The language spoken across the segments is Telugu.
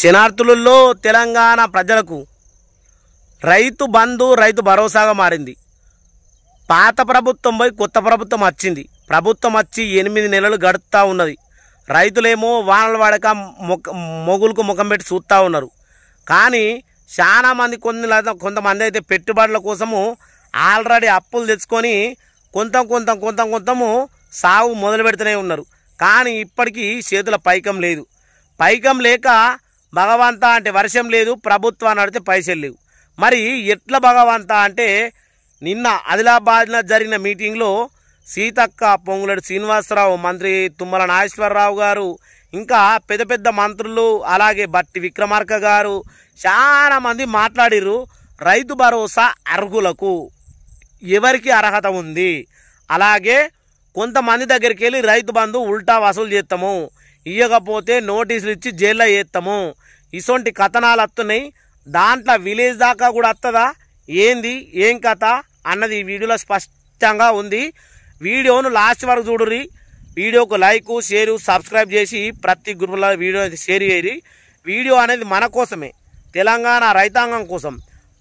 శనార్థులలో తెలంగాణ ప్రజలకు రైతు బంధు రైతు భరోసాగా మారింది పాత ప్రభుత్వం పోయి కొత్త ప్రభుత్వం వచ్చింది ప్రభుత్వం వచ్చి ఎనిమిది నెలలు గడుపుతూ ఉన్నది రైతులేమో వానలు వాడక మొక్క మొగులకు ముఖం పెట్టి చూస్తూ ఉన్నారు కానీ చాలామంది కొన్ని కొంతమంది అయితే పెట్టుబడుల కోసము ఆల్రెడీ అప్పులు తెచ్చుకొని కొంత కొంత కొంత కొంతము సాగు మొదలు పెడుతూనే ఉన్నారు కానీ ఇప్పటికీ చేతుల పైకం లేదు పైకం లేక భగవంత అంటే వర్షం లేదు ప్రభుత్వాన్ని అడిగితే పైసలు లేవు మరి ఎట్ల భగవంత అంటే నిన్న ఆదిలాబాద్లో జరిగిన మీటింగ్లో సీతక్క పొంగులడు శ్రీనివాసరావు మంత్రి తుమ్మల నాగేశ్వరరావు గారు ఇంకా పెద్ద పెద్ద మంత్రులు అలాగే బట్టి విక్రమార్క గారు చాలామంది మాట్లాడిరు రైతు భరోసా అర్హులకు ఎవరికి అర్హత ఉంది అలాగే కొంతమంది దగ్గరికి వెళ్ళి రైతు బంధు ఉల్టా వసూలు చేస్తాము ఇవ్వకపోతే నోటీసులు ఇచ్చి జైల్లో వేస్తాము ఇసొంటి కథనాలు వస్తున్నాయి దాంట్లో విలేజ్ దాకా కూడా వస్తుందా ఏంది ఏం కథ అన్నది ఈ వీడియోలో స్పష్టంగా ఉంది వీడియోను లాస్ట్ వరకు చూడరి వీడియోకు లైక్ షేరు సబ్స్క్రైబ్ చేసి ప్రతి గ్రూప్లో వీడియో షేర్ చేయరి వీడియో అనేది మన కోసమే తెలంగాణ రైతాంగం కోసం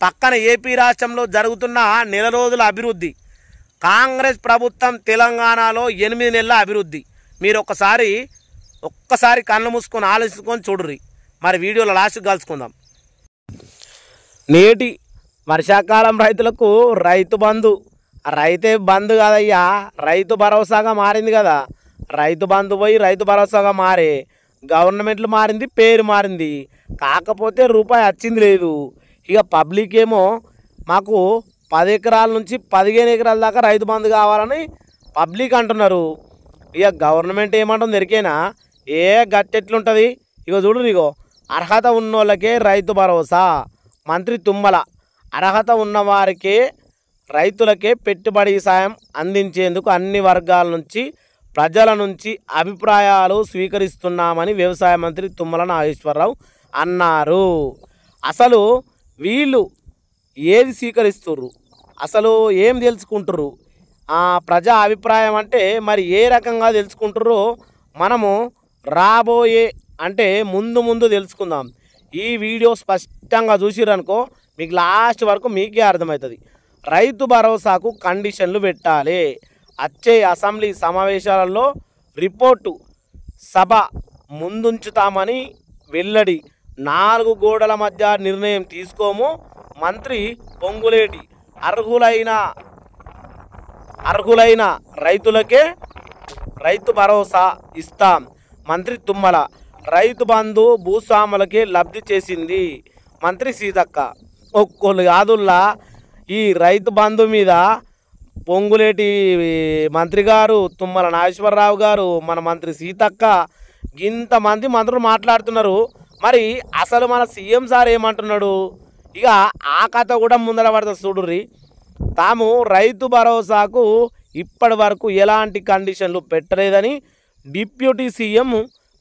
పక్కన ఏపీ రాష్ట్రంలో జరుగుతున్న నెల రోజుల అభివృద్ధి కాంగ్రెస్ ప్రభుత్వం తెలంగాణలో ఎనిమిది నెలల అభివృద్ధి మీరు ఒకసారి ఒక్కసారి కళ్ళు మూసుకొని ఆలోచించుకొని చూడుర్రి మరి వీడియోలో లాస్ట్కి కలుసుకుందాం నేటి వర్షాకాలం రైతులకు రైతు బంధు రైతే బంధు కాదయ్యా రైతు భరోసాగా మారింది కదా రైతు బంధు పోయి రైతు భరోసాగా మారే గవర్నమెంట్లు మారింది పేరు మారింది కాకపోతే రూపాయి వచ్చింది లేదు ఇక పబ్లిక్ ఏమో మాకు పది ఎకరాల నుంచి పదిహేను ఎకరాల దాకా రైతు బంధు కావాలని పబ్లిక్ అంటున్నారు ఇక గవర్నమెంట్ ఏమంటుంది దొరికేనా ఏ గట్టి ఎట్లుంటుంది ఇగో చూడు ఇగో అర్హత ఉన్నోళ్ళకే రైతు భరోసా మంత్రి తుమ్మల అర్హత ఉన్నవారికి రైతులకే పెట్టుబడి సాయం అందించేందుకు అన్ని వర్గాల నుంచి ప్రజల నుంచి అభిప్రాయాలు స్వీకరిస్తున్నామని వ్యవసాయ మంత్రి తుమ్మల నాగేశ్వరరావు అన్నారు అసలు వీళ్ళు ఏది స్వీకరిస్తుర్రు అసలు ఏం తెలుసుకుంటుర్రు ప్రజా అభిప్రాయం అంటే మరి ఏ రకంగా తెలుసుకుంటుర్రో మనము రాబోయే అంటే ముందు ముందు తెలుసుకుందాం ఈ వీడియో స్పష్టంగా చూసిరనుకో మీకు లాస్ట్ వరకు మీకే అర్థమవుతుంది రైతు భరోసాకు కండిషన్లు పెట్టాలి వచ్చే అసెంబ్లీ సమావేశాలలో రిపోర్టు సభ ముందుంచుతామని వెల్లడి నాలుగు గోడల మధ్య నిర్ణయం తీసుకోము మంత్రి పొంగులేటి అర్హులైన అర్హులైన రైతులకే రైతు భరోసా ఇస్తాం మంత్రి తుమ్మల రైతు బంధు భూస్వాములకి లబ్ధి చేసింది మంత్రి సీతక్క ఒక్కళ్ళు కాదుల్లా ఈ రైతు బంధు మీద పొంగులేటి మంత్రి గారు తుమ్మల నాగేశ్వరరావు గారు మన మంత్రి సీతక్క ఇంతమంది మంత్రులు మాట్లాడుతున్నారు మరి అసలు మన సీఎం సార్ ఏమంటున్నాడు ఇక ఆ కథ కూడా ముందర పడుతుంది చూడుర్రి తాము రైతు భరోసాకు ఇప్పటి వరకు ఎలాంటి కండిషన్లు పెట్టలేదని డిప్యూటీ సీఎం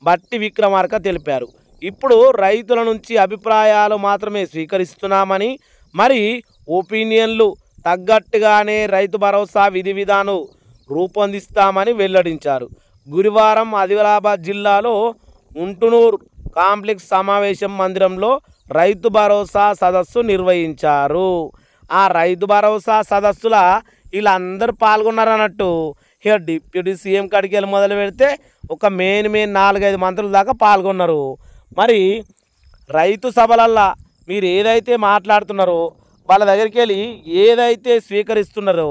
బట్టి విక్రమార్క తెలిపారు ఇప్పుడు రైతుల నుంచి అభిప్రాయాలు మాత్రమే స్వీకరిస్తున్నామని మరి ఒపీనియన్లు తగ్గట్టుగానే రైతు భరోసా విధి విధానం రూపొందిస్తామని వెల్లడించారు గురువారం ఆదిలాబాద్ జిల్లాలో ఉంటునూరు కాంప్లెక్స్ సమావేశం మందిరంలో రైతు భరోసా సదస్సు నిర్వహించారు ఆ రైతు భరోసా సదస్సుల వీళ్ళందరూ పాల్గొన్నారన్నట్టు ఇక డిప్యూటీ సీఎం కాడికి వెళ్ళి మొదలు పెడితే ఒక మెయిన్ మెయిన్ నాలుగైదు మంత్రుల దాకా పాల్గొన్నారు మరి రైతు సభలల్లా మీరు ఏదైతే మాట్లాడుతున్నారో వాళ్ళ దగ్గరికి వెళ్ళి ఏదైతే స్వీకరిస్తున్నారో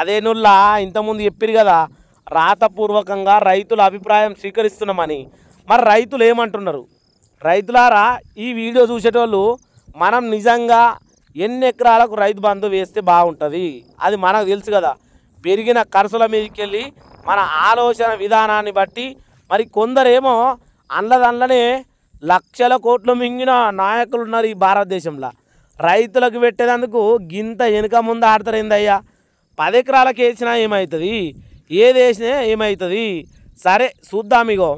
అదే నుల్లా ఇంతకుముందు చెప్పారు కదా రాతపూర్వకంగా రైతుల అభిప్రాయం స్వీకరిస్తున్నామని మరి రైతులు ఏమంటున్నారు రైతులారా ఈ వీడియో చూసేటోళ్ళు మనం నిజంగా ఎన్ని ఎకరాలకు రైతు బంధు వేస్తే బాగుంటుంది అది మనకు తెలుసు కదా పెరిగిన ఖర్చుల మీదకెళ్ళి మన ఆలోచన విధానాన్ని బట్టి మరి కొందరేమో అందులోనే లక్షల కోట్లు మింగిన నాయకులు ఉన్నారు ఈ భారతదేశంలో రైతులకు పెట్టేందుకు గింత వెనుక ముందు అయ్యా పది ఎకరాలకు వేసినా ఏమవుతుంది ఏది వేసినా ఏమవుతుంది సరే ఇగో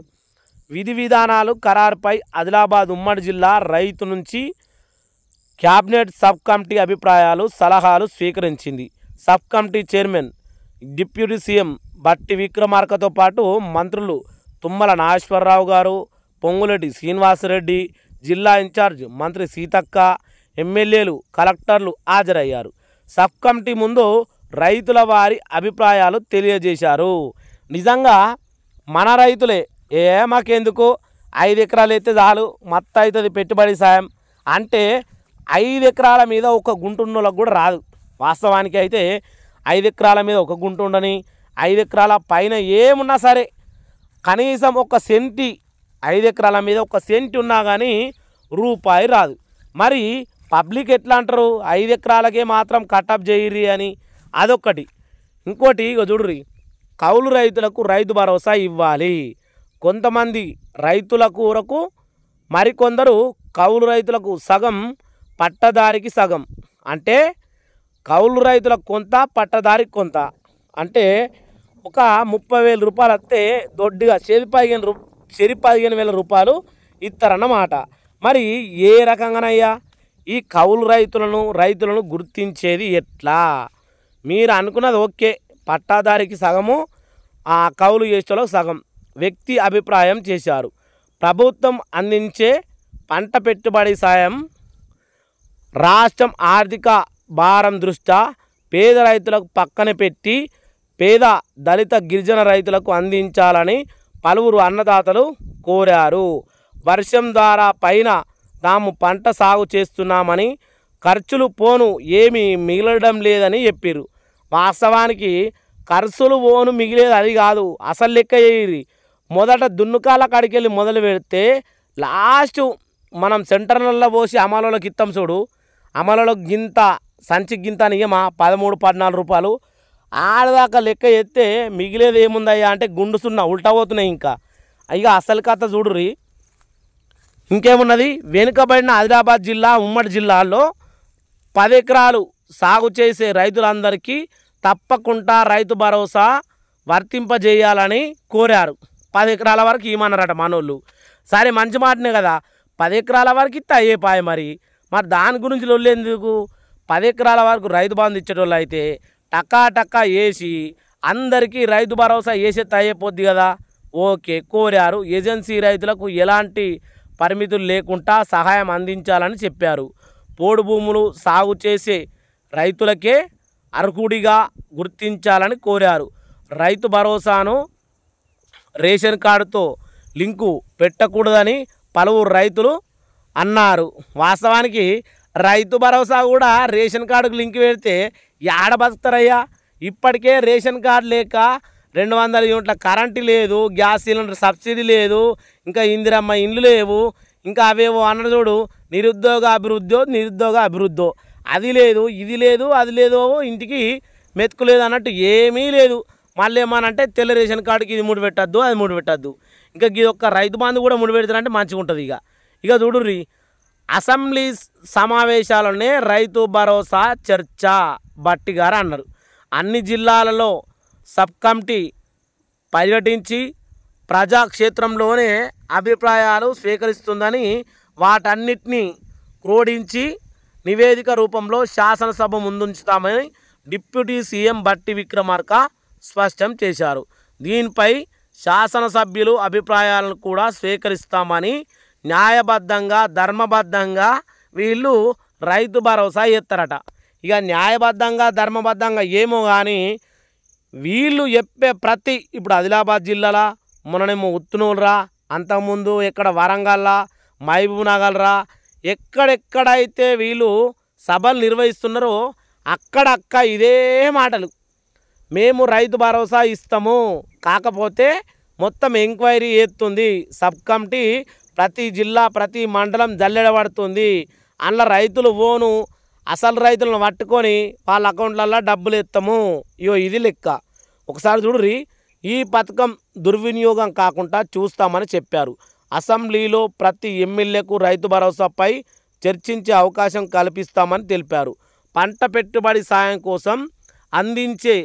విధి విధానాలు ఖరారుపై ఆదిలాబాద్ ఉమ్మడి జిల్లా రైతు నుంచి క్యాబినెట్ సబ్ కమిటీ అభిప్రాయాలు సలహాలు స్వీకరించింది sub committee chairman deputy CM Bhatti విక్రమార్కతో పాటు మంత్రులు తుమ్మల నాగేశ్వరరావు గారు పొంగులటి శ్రీనివాసరెడ్డి జిల్లా ఇన్ఛార్జ్ మంత్రి సీతక్క ఎమ్మెల్యేలు కలెక్టర్లు హాజరయ్యారు సబ్ కమిటీ ముందు రైతుల వారి అభిప్రాయాలు తెలియజేశారు నిజంగా మన రైతులే ఏ మాకెందుకు ఐదు ఎకరాలు అయితే చాలు మత్త అవుతుంది పెట్టుబడి సాయం అంటే ఐదు ఎకరాల మీద ఒక గుంటున్నోళ్ళకు కూడా రాదు వాస్తవానికి అయితే ఐదు ఎకరాల మీద ఒక గుంట ఉండని ఐదు ఎకరాల పైన ఏమున్నా సరే కనీసం ఒక సెంటి ఐదు ఎకరాల మీద ఒక సెంటి ఉన్నా కానీ రూపాయి రాదు మరి పబ్లిక్ ఎట్లా అంటారు ఐదు ఎకరాలకే మాత్రం కటప్ చేయరి అని అదొక్కటి ఇంకోటి ఇక చూడ్రి కౌలు రైతులకు రైతు భరోసా ఇవ్వాలి కొంతమంది రైతులకు వరకు మరికొందరు కౌలు రైతులకు సగం పట్టదారికి సగం అంటే కౌలు రైతుల కొంత పట్టదారికి కొంత అంటే ఒక ముప్పై వేల రూపాయలు వస్తే దొడ్డుగా చెవి పదిహేను రూ చెరి పదిహేను వేల రూపాయలు ఇస్తారన్నమాట మరి ఏ రకంగానయ్యా ఈ కౌలు రైతులను రైతులను గుర్తించేది ఎట్లా మీరు అనుకున్నది ఓకే పట్టాదారికి సగము ఆ కౌలు చేసేలో సగం వ్యక్తి అభిప్రాయం చేశారు ప్రభుత్వం అందించే పంట పెట్టుబడి సాయం రాష్ట్రం ఆర్థిక భారం దృష్ట్యా పేద రైతులకు పక్కన పెట్టి పేద దళిత గిరిజన రైతులకు అందించాలని పలువురు అన్నదాతలు కోరారు వర్షం ద్వారా పైన తాము పంట సాగు చేస్తున్నామని ఖర్చులు పోను ఏమీ మిగలడం లేదని చెప్పారు వాస్తవానికి ఖర్చులు పోను మిగిలేదు అది కాదు అసలు లెక్క చేయరు మొదట దున్నుకాల కాడికి వెళ్ళి మొదలు పెడితే లాస్ట్ మనం సెంటర్లలో పోసి అమలలోకి ఇత్తం చూడు అమలలో గింత సంచి గింతని ఇయ్యమా పదమూడు పద్నాలుగు రూపాయలు ఆడదాకా లెక్క ఎత్తే మిగిలేదు ఏముందయ్యా అంటే గుండుసున్నా ఉల్టా పోతున్నాయి ఇంకా ఇక అసలు కథ చూడుర్రి ఇంకేమున్నది వెనుకబడిన ఆదిలాబాద్ జిల్లా ఉమ్మడి జిల్లాలో పది ఎకరాలు సాగు చేసే రైతులందరికీ తప్పకుండా రైతు భరోసా వర్తింపజేయాలని కోరారు పది ఎకరాల వరకు ఇవ్వమన్నారట మనోళ్ళు సరే మంచి మాటనే కదా పది ఎకరాల వరకు ఇస్తే అయ్యే పాయ మరి మరి దాని గురించి లొల్లేందుకు పది ఎకరాల వరకు రైతు బంధు ఇచ్చేటోళ్ళు అయితే టకా టకా వేసి అందరికీ రైతు భరోసా వేసే తయ్యపోద్ది కదా ఓకే కోరారు ఏజెన్సీ రైతులకు ఎలాంటి పరిమితులు లేకుండా సహాయం అందించాలని చెప్పారు పోడు భూములు సాగు చేసే రైతులకే అర్హుడిగా గుర్తించాలని కోరారు రైతు భరోసాను రేషన్ కార్డుతో లింకు పెట్టకూడదని పలువురు రైతులు అన్నారు వాస్తవానికి రైతు భరోసా కూడా రేషన్ కార్డుకు లింక్ పెడితే ఏడ బతుకుతారయ్యా ఇప్పటికే రేషన్ కార్డు లేక రెండు వందల యూనిట్ల కరెంటు లేదు గ్యాస్ సిలిండర్ సబ్సిడీ లేదు ఇంకా ఇందిరమ్మ ఇండ్లు లేవు ఇంకా అవేవో అన్న చూడు నిరుద్యోగ అభివృద్ధో నిరుద్యోగ అభివృద్ధో అది లేదు ఇది లేదు అది లేదో ఇంటికి మెతుకు లేదు అన్నట్టు ఏమీ లేదు మళ్ళీ ఏమనంటే తెల్ల రేషన్ కార్డుకి ఇది ముడిపెట్టద్దు అది ముడిపెట్టద్దు ఇంకా ఇది ఒక్క రైతు బంధు కూడా ముడిపెడతారంటే మంచిగా ఉంటుంది ఇక ఇక చూడుర్రీ అసెంబ్లీ సమావేశాలనే రైతు భరోసా చర్చ భట్టి గారు అన్నారు అన్ని జిల్లాలలో సబ్ కమిటీ పర్యటించి ప్రజాక్షేత్రంలోనే అభిప్రాయాలు స్వీకరిస్తుందని వాటన్నిటినీ క్రోడించి నివేదిక రూపంలో శాసనసభ ముందుంచుతామని డిప్యూటీ సీఎం బట్టి విక్రమార్క స్పష్టం చేశారు దీనిపై శాసనసభ్యులు అభిప్రాయాలను కూడా స్వీకరిస్తామని న్యాయబద్ధంగా ధర్మబద్ధంగా వీళ్ళు రైతు భరోసా ఇస్తారట ఇక న్యాయబద్ధంగా ధర్మబద్ధంగా ఏమో కానీ వీళ్ళు చెప్పే ప్రతి ఇప్పుడు ఆదిలాబాద్ జిల్లాలా మొన్ననేమో ఉత్తునూలురా అంతకుముందు ఎక్కడ వరంగల్లా మహబూబ్నగర్రా ఎక్కడెక్కడైతే వీళ్ళు సభలు నిర్వహిస్తున్నారో అక్కడక్క ఇదే మాటలు మేము రైతు భరోసా ఇస్తాము కాకపోతే మొత్తం ఎంక్వైరీ ఎత్తుంది సబ్ కమిటీ ప్రతి జిల్లా ప్రతి మండలం జల్లెడబడుతుంది అందులో రైతులు ఓను అసలు రైతులను పట్టుకొని వాళ్ళ అకౌంట్లలో డబ్బులు ఇస్తాము ఇయో ఇది లెక్క ఒకసారి చూడరి ఈ పథకం దుర్వినియోగం కాకుండా చూస్తామని చెప్పారు అసెంబ్లీలో ప్రతి ఎమ్మెల్యేకు రైతు భరోసాపై చర్చించే అవకాశం కల్పిస్తామని తెలిపారు పంట పెట్టుబడి సాయం కోసం అందించే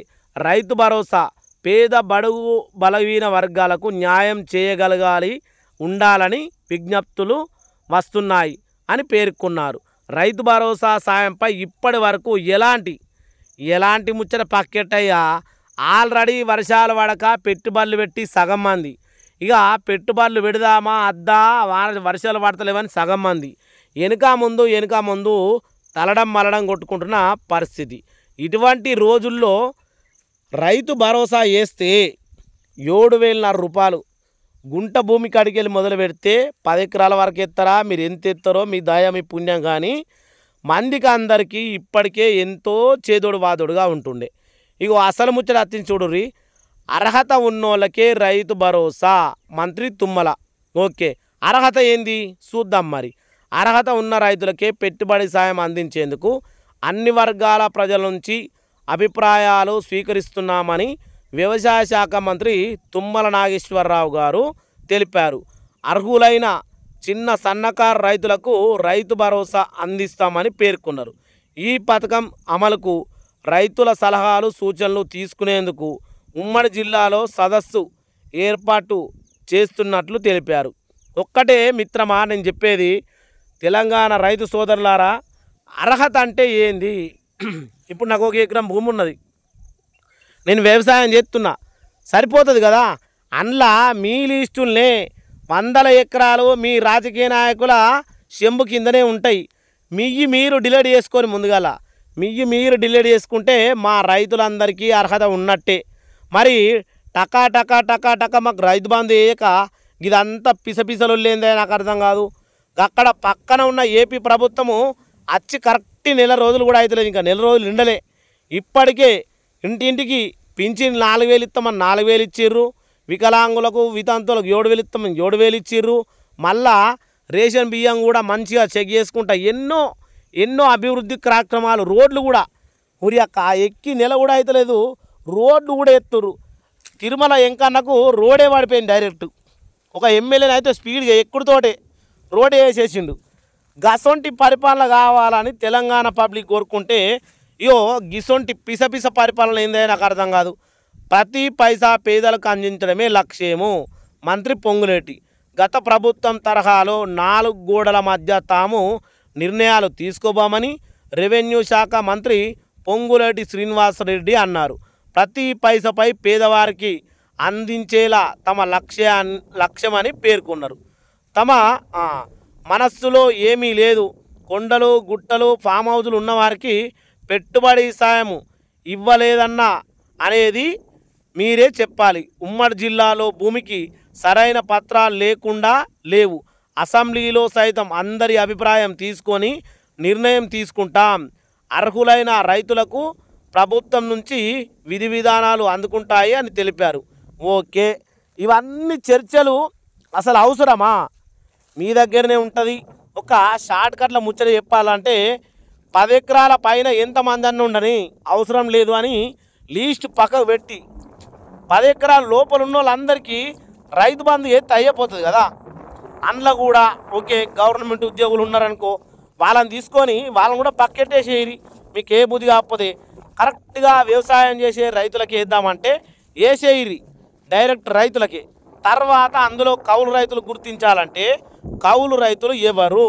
రైతు భరోసా పేద బడుగు బలహీన వర్గాలకు న్యాయం చేయగలగాలి ఉండాలని విజ్ఞప్తులు వస్తున్నాయి అని పేర్కొన్నారు రైతు భరోసా సాయంపై ఇప్పటి వరకు ఎలాంటి ఎలాంటి ముచ్చట పక్కెట్టయ్యా ఆల్రెడీ వర్షాలు పడక పెట్టుబడులు పెట్టి సగం మంది ఇక పెట్టుబడులు పెడదామా అద్దా వర్షాలు పడతలేవని సగం మంది వెనుక ముందు వెనుక ముందు తలడం మలడం కొట్టుకుంటున్న పరిస్థితి ఇటువంటి రోజుల్లో రైతు భరోసా వేస్తే ఏడు వేలన్నర రూపాయలు గుంట భూమి కాడికి వెళ్ళి మొదలు పెడితే పది ఎకరాల వరకు ఎత్తారా మీరు ఎంత ఎత్తారో మీ దయ మీ పుణ్యం కానీ మందికి అందరికీ ఇప్పటికే ఎంతో చేదోడు వాదోడుగా ఉంటుండే ఇగో అసలు ముచ్చట అత్తిని చూడుర్రి అర్హత ఉన్నోళ్ళకే రైతు భరోసా మంత్రి తుమ్మల ఓకే అర్హత ఏంది చూద్దాం మరి అర్హత ఉన్న రైతులకే పెట్టుబడి సాయం అందించేందుకు అన్ని వర్గాల ప్రజల నుంచి అభిప్రాయాలు స్వీకరిస్తున్నామని వ్యవసాయ శాఖ మంత్రి తుమ్మల నాగేశ్వరరావు గారు తెలిపారు అర్హులైన చిన్న సన్నకారు రైతులకు రైతు భరోసా అందిస్తామని పేర్కొన్నారు ఈ పథకం అమలుకు రైతుల సలహాలు సూచనలు తీసుకునేందుకు ఉమ్మడి జిల్లాలో సదస్సు ఏర్పాటు చేస్తున్నట్లు తెలిపారు ఒక్కటే మిత్రమా నేను చెప్పేది తెలంగాణ రైతు సోదరులారా అర్హత అంటే ఏంది ఇప్పుడు నాకు ఒక ఎకరం భూమి ఉన్నది నేను వ్యవసాయం చేస్తున్నా సరిపోతుంది కదా అందులో మీ లీస్టుల్నే వందల ఎకరాలు మీ రాజకీయ నాయకుల చెంబు కిందనే ఉంటాయి మియ్యి మీరు డిలేడ్ చేసుకొని ముందుగల మియ్యి మీరు డిలేడ్ చేసుకుంటే మా రైతులందరికీ అర్హత ఉన్నట్టే మరి టకా టకా టకా టకా మాకు రైతు బంధు వేయక ఇదంతా పిసపిసలు లేదే నాకు అర్థం కాదు అక్కడ పక్కన ఉన్న ఏపీ ప్రభుత్వము వచ్చి కరెక్ట్ నెల రోజులు కూడా అవుతలేదు ఇంకా నెల రోజులు నిండలే ఇప్పటికే ఇంటింటికి పింఛన్ నాలుగు వేలు ఇస్తామని నాలుగు వేలు ఇచ్చిర్రు వికలాంగులకు వితంతులకు ఏడు వేలు ఇస్తామని ఏడు వేలు ఇచ్చిర్రు మళ్ళా రేషన్ బియ్యం కూడా మంచిగా చెక్ చేసుకుంటా ఎన్నో ఎన్నో అభివృద్ధి కార్యక్రమాలు రోడ్లు కూడా ఉరి అక్క ఎక్కి నెల కూడా అవుతలేదు రోడ్లు కూడా ఎత్తురు తిరుమల ఎంకన్నకు రోడే పడిపోయింది డైరెక్ట్ ఒక ఎమ్మెల్యేని అయితే స్పీడ్గా ఎక్కుడుతోటే రోడే వేసేసిండు గసొంటి పరిపాలన కావాలని తెలంగాణ పబ్లిక్ కోరుకుంటే ఇయో గిసొంటి పిసపిస పరిపాలన ఏందే నాకు అర్థం కాదు ప్రతి పైసా పేదలకు అందించడమే లక్ష్యము మంత్రి పొంగులేటి గత ప్రభుత్వం తరహాలో నాలుగు గోడల మధ్య తాము నిర్ణయాలు తీసుకోబోమని రెవెన్యూ శాఖ మంత్రి పొంగులేటి శ్రీనివాసరెడ్డి అన్నారు ప్రతి పైసపై పేదవారికి అందించేలా తమ లక్ష్య లక్ష్యమని పేర్కొన్నారు తమ మనస్సులో ఏమీ లేదు కొండలు గుట్టలు ఫామ్ హౌజులు ఉన్నవారికి పెట్టుబడి సాయము ఇవ్వలేదన్నా అనేది మీరే చెప్పాలి ఉమ్మడి జిల్లాలో భూమికి సరైన పత్రాలు లేకుండా లేవు అసెంబ్లీలో సైతం అందరి అభిప్రాయం తీసుకొని నిర్ణయం తీసుకుంటాం అర్హులైన రైతులకు ప్రభుత్వం నుంచి విధి విధానాలు అందుకుంటాయి అని తెలిపారు ఓకే ఇవన్నీ చర్చలు అసలు అవసరమా మీ దగ్గరనే ఉంటుంది ఒక షార్ట్ కట్ల ముచ్చట చెప్పాలంటే పది ఎకరాల పైన ఎంతమంది అన్న ఉండని అవసరం లేదు అని లీస్ట్ పక్కకు పెట్టి పది ఎకరాల లోపల ఉన్న వాళ్ళందరికీ రైతు బంధు ఎత్తి అయిపోతుంది కదా అందులో కూడా ఓకే గవర్నమెంట్ ఉద్యోగులు ఉన్నారనుకో వాళ్ళని తీసుకొని వాళ్ళని కూడా పక్కెట్టేసేయరి మీకు ఏ బుద్ధి కాకపోతే కరెక్ట్గా వ్యవసాయం చేసే రైతులకి వేద్దామంటే వేసేయరి డైరెక్ట్ రైతులకి తర్వాత అందులో కౌలు రైతులు గుర్తించాలంటే కౌలు రైతులు ఎవరు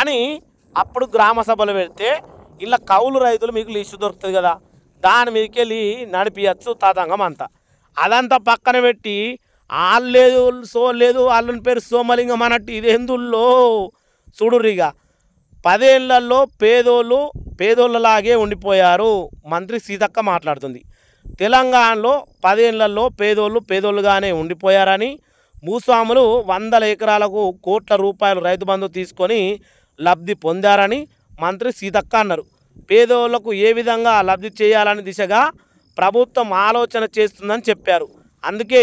అని అప్పుడు గ్రామ సభలు పెడితే ఇలా కౌలు రైతులు మీకు లిస్టు దొరుకుతుంది కదా దాని మీదకి వెళ్ళి నడిపించచ్చు తదంగం అంతా అదంతా పక్కన పెట్టి వాళ్ళు లేదు సో లేదు వాళ్ళని పేరు సోమలింగం అన్నట్టు ఇది ఎందుల్లో చూడురిగా పదేళ్లలో పేదోళ్ళు పేదోళ్ళలాగే ఉండిపోయారు మంత్రి సీతక్క మాట్లాడుతుంది తెలంగాణలో పదేళ్లలో పేదోళ్ళు పేదోళ్ళుగానే ఉండిపోయారని భూస్వాములు వందల ఎకరాలకు కోట్ల రూపాయలు రైతు బంధు తీసుకొని లబ్ధి పొందారని మంత్రి సీతక్క అన్నారు పేదోళ్లకు ఏ విధంగా లబ్ధి చేయాలనే దిశగా ప్రభుత్వం ఆలోచన చేస్తుందని చెప్పారు అందుకే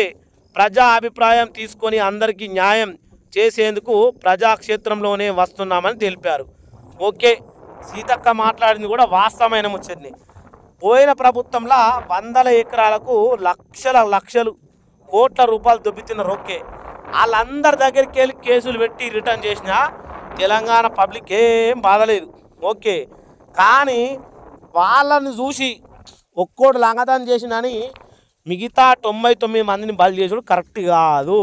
ప్రజా అభిప్రాయం తీసుకొని అందరికీ న్యాయం చేసేందుకు ప్రజాక్షేత్రంలోనే వస్తున్నామని తెలిపారు ఓకే సీతక్క మాట్లాడింది కూడా వాస్తవమైన ముచ్చింది పోయిన ప్రభుత్వంలో వందల ఎకరాలకు లక్షల లక్షలు కోట్ల రూపాయలు దొబ్బితిన రొక్కే వాళ్ళందరి దగ్గరికి వెళ్ళి కేసులు పెట్టి రిటర్న్ చేసినా తెలంగాణ పబ్లిక్ ఏం బాధలేదు ఓకే కానీ వాళ్ళని చూసి ఒక్కోటి లంగతాన్ని చేసినని మిగతా తొంభై తొమ్మిది మందిని బలి చేసుడు కరెక్ట్ కాదు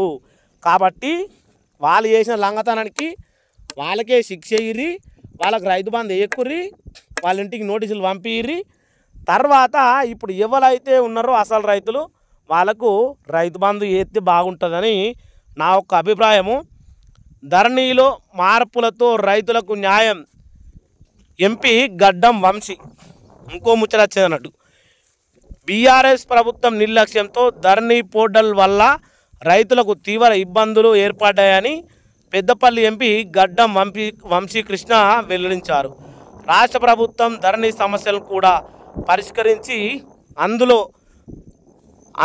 కాబట్టి వాళ్ళు చేసిన లంగతనానికి వాళ్ళకే శిక్ష ఇయ్యి వాళ్ళకి రైతు బంధు ఎక్కుర్రి వాళ్ళ ఇంటికి నోటీసులు పంపిర్రి తర్వాత ఇప్పుడు ఎవరైతే ఉన్నారో అసలు రైతులు వాళ్ళకు రైతు బంధు ఎత్తి బాగుంటుందని నా ఒక్క అభిప్రాయము ధరణిలో మార్పులతో రైతులకు న్యాయం ఎంపీ గడ్డం వంశీ ఇంకో ముచ్చట అన్నట్టు బీఆర్ఎస్ ప్రభుత్వం నిర్లక్ష్యంతో ధరణి పోర్టల్ వల్ల రైతులకు తీవ్ర ఇబ్బందులు ఏర్పడ్డాయని పెద్దపల్లి ఎంపీ గడ్డం వంశీ వంశీకృష్ణ వెల్లడించారు రాష్ట్ర ప్రభుత్వం ధరణి సమస్యలను కూడా పరిష్కరించి అందులో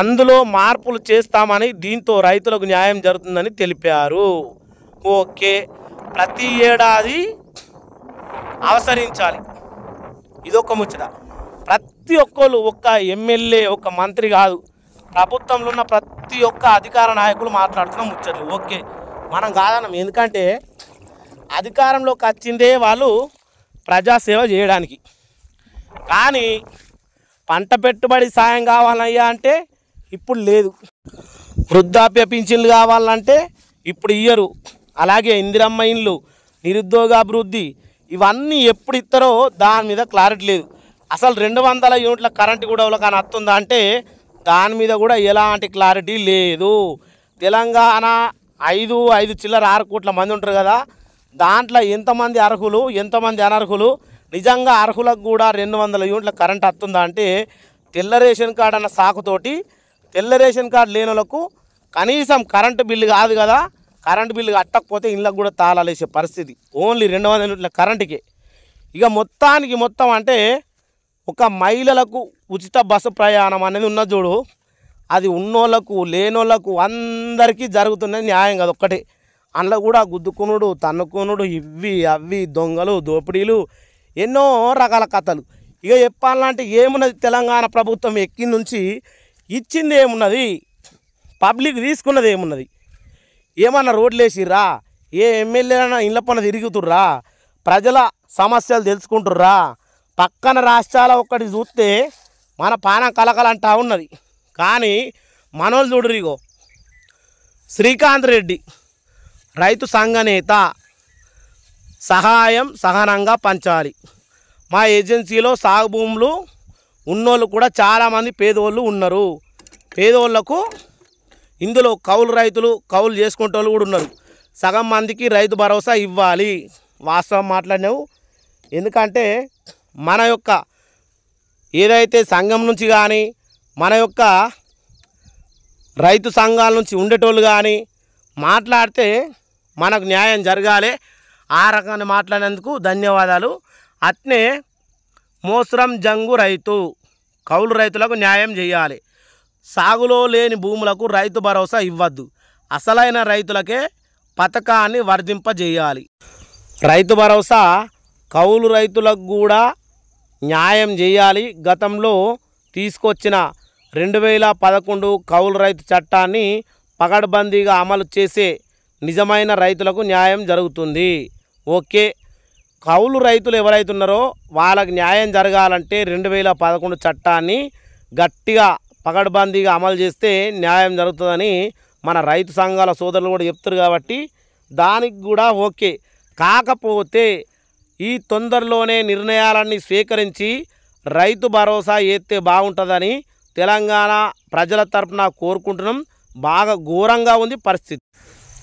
అందులో మార్పులు చేస్తామని దీంతో రైతులకు న్యాయం జరుగుతుందని తెలిపారు ఓకే ప్రతి ఏడాది అవసరించాలి ఇదొక ముచ్చట ప్రతి ఒక్కరు ఒక్క ఎమ్మెల్యే ఒక మంత్రి కాదు ప్రభుత్వంలో ఉన్న ప్రతి ఒక్క అధికార నాయకులు మాట్లాడుతున్న ముచ్చట్లు ఓకే మనం కాదనం ఎందుకంటే అధికారంలోకి వచ్చిందే వాళ్ళు ప్రజాసేవ చేయడానికి కానీ పంట పెట్టుబడి సాయం కావాలయ్యా అంటే ఇప్పుడు లేదు వృద్ధాప్య పింఛన్లు కావాలంటే ఇప్పుడు ఇయ్యరు అలాగే ఇందిరమ్మ ఇండ్లు నిరుద్యోగాభివృద్ధి ఇవన్నీ ఎప్పుడు ఇస్తారో దాని మీద క్లారిటీ లేదు అసలు రెండు వందల యూనిట్ల కరెంటు కూడా కానీ వస్తుందా అంటే దాని మీద కూడా ఎలాంటి క్లారిటీ లేదు తెలంగాణ ఐదు ఐదు చిల్లర ఆరు కోట్ల మంది ఉంటారు కదా దాంట్లో ఎంతమంది అర్హులు ఎంతమంది అనర్హులు నిజంగా అర్హులకు కూడా రెండు వందల యూనిట్ల కరెంట్ వస్తుందా అంటే తెల్ల రేషన్ కార్డు అన్న సాకుతోటి తెల్ల రేషన్ కార్డు లేనులకు కనీసం కరెంటు బిల్లు కాదు కదా కరెంటు బిల్లు కట్టకపోతే ఇళ్ళకు కూడా తాళాలేసే పరిస్థితి ఓన్లీ రెండు వందల యూనిట్ల కరెంటుకే ఇక మొత్తానికి మొత్తం అంటే ఒక మహిళలకు ఉచిత బస్సు ప్రయాణం అనేది ఉన్న చూడు అది ఉన్నోళ్ళకు లేనోళ్ళకు అందరికీ జరుగుతున్నది న్యాయం కాదు ఒక్కటే అందులో కూడా గుద్దుకునుడు తన్నుకునుడు ఇవి అవి దొంగలు దోపిడీలు ఎన్నో రకాల కథలు ఇక చెప్పాలంటే ఏమున్నది తెలంగాణ ప్రభుత్వం ఎక్కి నుంచి ఇచ్చింది ఏమున్నది పబ్లిక్ తీసుకున్నది ఏమున్నది ఏమన్నా రోడ్లు వేసిర్రా ఏ అయినా ఇళ్ళ పనులు తిరుగుతుర్రా ప్రజల సమస్యలు తెలుసుకుంటుర్రా పక్కన రాష్ట్రాల ఒక్కటి చూస్తే మన పానం కలకలంటా ఉన్నది కానీ మనోళ్ళు చూడరిగో శ్రీకాంత్ రెడ్డి రైతు సంఘ నేత సహాయం సహనంగా పంచాలి మా ఏజెన్సీలో సాగు భూములు ఉన్నోళ్ళు కూడా చాలామంది పేదోళ్ళు ఉన్నారు పేదోళ్లకు ఇందులో కౌలు రైతులు కౌలు చేసుకునే కూడా ఉన్నారు సగం మందికి రైతు భరోసా ఇవ్వాలి వాస్తవం మాట్లాడినావు ఎందుకంటే మన యొక్క ఏదైతే సంఘం నుంచి కానీ మన యొక్క రైతు సంఘాల నుంచి ఉండేటోళ్ళు కానీ మాట్లాడితే మనకు న్యాయం జరగాలి ఆ రకంగా మాట్లాడినందుకు ధన్యవాదాలు అట్నే మోసరం జంగు రైతు కౌలు రైతులకు న్యాయం చేయాలి సాగులో లేని భూములకు రైతు భరోసా ఇవ్వద్దు అసలైన రైతులకే పథకాన్ని వర్ధింపజేయాలి రైతు భరోసా కౌలు రైతులకు కూడా న్యాయం చేయాలి గతంలో తీసుకొచ్చిన రెండు వేల పదకొండు కౌలు రైతు చట్టాన్ని పగడ్బందీగా అమలు చేసే నిజమైన రైతులకు న్యాయం జరుగుతుంది ఓకే కౌలు రైతులు ఎవరైతున్నారో వాళ్ళకు వాళ్ళకి న్యాయం జరగాలంటే రెండు వేల పదకొండు చట్టాన్ని గట్టిగా పకడ్బందీగా అమలు చేస్తే న్యాయం జరుగుతుందని మన రైతు సంఘాల సోదరులు కూడా చెప్తారు కాబట్టి దానికి కూడా ఓకే కాకపోతే ఈ తొందరలోనే నిర్ణయాలన్నీ స్వీకరించి రైతు భరోసా ఎత్తే బాగుంటుందని తెలంగాణ ప్రజల తరఫున కోరుకుంటున్నాం బాగా ఘోరంగా ఉంది పరిస్థితి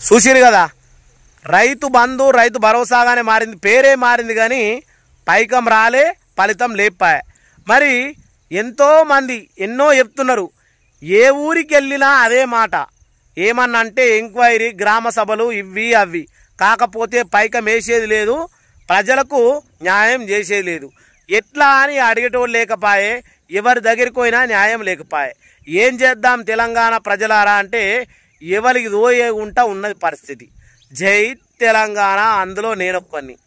చూసిరు కదా రైతు బంధు రైతు భరోసాగానే మారింది పేరే మారింది కానీ పైకం రాలే ఫలితం లేపాయి మరి ఎంతోమంది ఎన్నో చెప్తున్నారు ఏ ఊరికి వెళ్ళినా అదే మాట అంటే ఎంక్వైరీ గ్రామ సభలు ఇవి అవి కాకపోతే పైకం వేసేది లేదు ప్రజలకు న్యాయం చేసేది లేదు ఎట్లా అని అడిగేటోళ్ళు లేకపాయే ఎవరి దగ్గరికి న్యాయం లేకపాయే ఏం చేద్దాం తెలంగాణ ప్రజలారా అంటే ఎవరికి దోయే ఉంటా ఉన్నది పరిస్థితి జై తెలంగాణ అందులో నేనొక్కని